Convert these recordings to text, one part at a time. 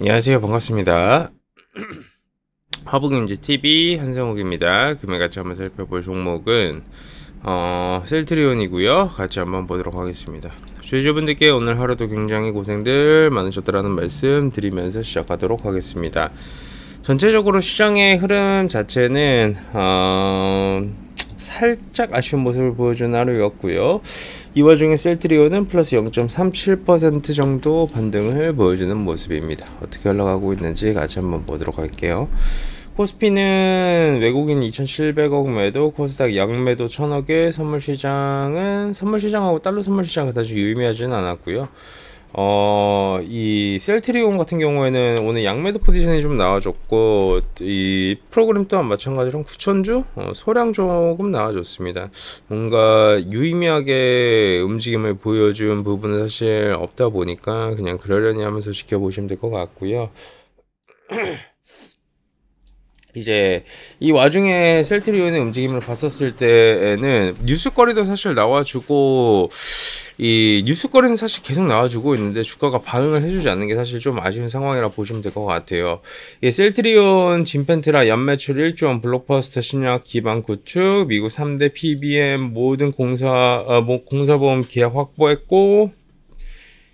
안녕하세요 반갑습니다 화북경제 TV 한성욱입니다 금일 같이 한번 살펴볼 종목은 어, 셀트리온이고요 같이 한번 보도록 하겠습니다 주주분들께 오늘 하루도 굉장히 고생들 많으셨다라는 말씀 드리면서 시작하도록 하겠습니다 전체적으로 시장의 흐름 자체는 어... 살짝 아쉬운 모습을 보여준 하루였고요. 이 와중에 셀트리온은 플러스 0.37% 정도 반등을 보여주는 모습입니다. 어떻게 흘러가고 있는지 같이 한번 보도록 할게요. 코스피는 외국인 2,700억 매도, 코스닥 양매도 1,000억에 선물시장은 선물시장하고 달러 선물시장 그다지 유의미하지는 않았고요. 어, 이 셀트리온 같은 경우에는 오늘 양매도 포지션이 좀 나와줬고, 이 프로그램 또한 마찬가지로 9천주 어, 소량 조금 나와줬습니다. 뭔가 유의미하게 움직임을 보여준 부분은 사실 없다 보니까 그냥 그러려니 하면서 지켜보시면 될 것 같고요. 이제 이 와중에 셀트리온의 움직임을 봤었을 때에는 뉴스거리도 사실 나와주고 이 뉴스거리는 사실 계속 나와주고 있는데 주가가 반응을 해주지 않는 게 사실 좀 아쉬운 상황이라 보시면 될 것 같아요. 이 셀트리온 진펜트라 연매출 1조 원 블록버스터 신약 기반 구축 미국 3대 PBM 모든 공사 어, 뭐, 공사보험 계약 확보했고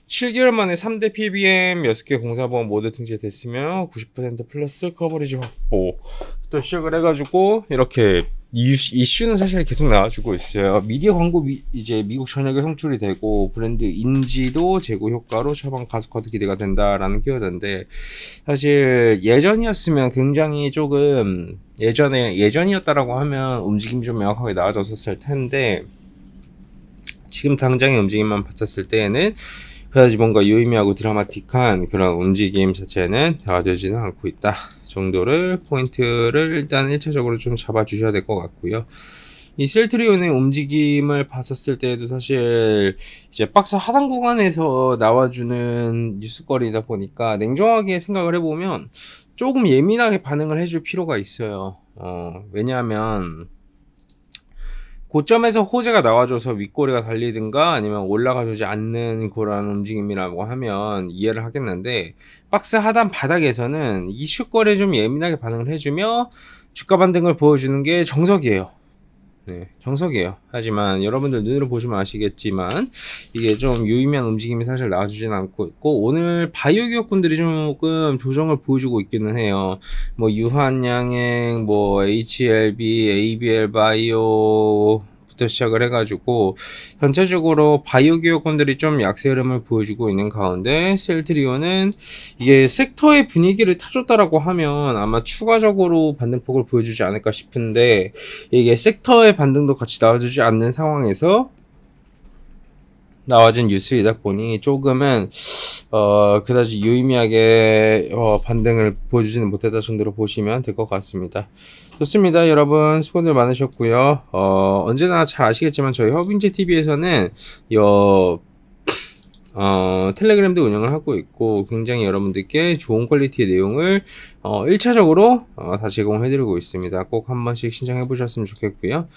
7개월 만에 3대 PBM 6개 공사보험 모두 등재됐으며 90% 플러스 커버리지 확보 또 시작을 해가지고 이렇게 이슈, 는 사실 계속 나와주고 있어요. 미디어 광고 미, 이제 미국 전역에 송출이 되고 브랜드 인지도 재고 효과로 처방 가속화도 기대가 된다라는 키워드인데 사실 예전이었으면 굉장히 조금 예전에 예전이었다라고 하면 움직임이 좀 명확하게 나아졌었을 텐데 지금 당장의 움직임만 봤었을 때에는 그래야지 뭔가 유의미하고 드라마틱한 그런 움직임 자체는 대화되지는 않고 있다 정도를 포인트를 일단 1차적으로 좀 잡아주셔야 될 것 같고요. 이 셀트리온의 움직임을 봤었을 때에도 사실 이제 박스 하단 구간에서 나와주는 뉴스거리다 보니까 냉정하게 생각을 해보면 조금 예민하게 반응을 해줄 필요가 있어요. 어, 왜냐하면 고점에서 호재가 나와줘서 윗꼬리가 달리든가 아니면 올라가주지 않는 그런 움직임이라고 하면 이해를 하겠는데 박스 하단 바닥에서는 이슈거리에 좀 예민하게 반응을 해주며 주가 반등을 보여주는 게 정석이에요. 네, 정석이에요. 하지만 여러분들 눈으로 보시면 아시겠지만 이게 좀 유의미한 움직임이 사실 나와주진 않고 있고 오늘 바이오 기업군들이 조금 조정을 보여주고 있기는 해요. 뭐 유한양행, 뭐 HLB, ABL 바이오, 부터 시작을 해가지고 전체적으로 바이오 기업군들이좀 약세 흐름을 보여주고 있는 가운데 셀트리온은 이게 섹터의 분위기를 타줬다라고 하면 아마 추가적으로 반등폭을 보여주지 않을까 싶은데 이게 섹터의 반등도 같이 나와주지 않는 상황에서 나와준 뉴스이다 보니 조금은 어, 그다지 유의미하게 어, 반등을 보여주지는 못했다 정도로 보시면 될 것 같습니다. 좋습니다. 여러분 수고들 많으셨고요. 어, 언제나 잘 아시겠지만 저희 허빙제 TV에서는 어, 텔레그램도 운영을 하고 있고 굉장히 여러분들께 좋은 퀄리티의 내용을 어, 1차적으로 어, 다 제공해드리고 있습니다. 꼭 한 번씩 신청해 보셨으면 좋겠고요.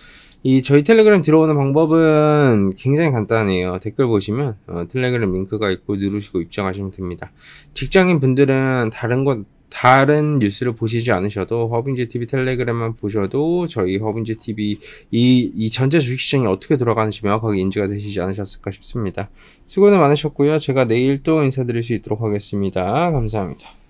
이 저희 텔레그램 들어오는 방법은 굉장히 간단해요. 댓글 보시면 어, 텔레그램 링크가 있고 누르시고 입장하시면 됩니다. 직장인 분들은 다른 것 다른 뉴스를 보시지 않으셔도 허브인지 TV 텔레그램만 보셔도 저희 허브인지 TV 이, 이 전체 주식시장이 어떻게 돌아가는지 명확하게 인지가 되시지 않으셨을까 싶습니다. 수고는 많으셨고요. 제가 내일 또 인사드릴 수 있도록 하겠습니다. 감사합니다.